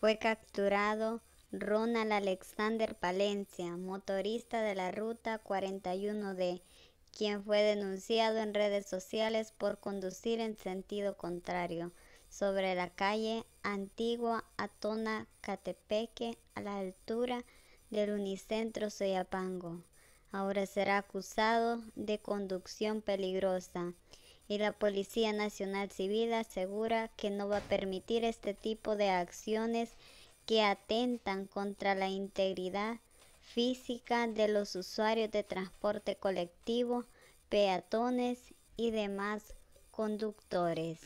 fue capturado Ronald Alexander Palencia, motorista de la Ruta 41D, quien fue denunciado en redes sociales por conducir en sentido contrario sobre la calle Antigua Atona Catepeque a la altura del Unicentro Soyapango. Ahora será acusado de conducción peligrosa y la Policía Nacional Civil asegura que no va a permitir este tipo de acciones que atentan contra la integridad física de los usuarios de transporte colectivo, peatones y demás conductores.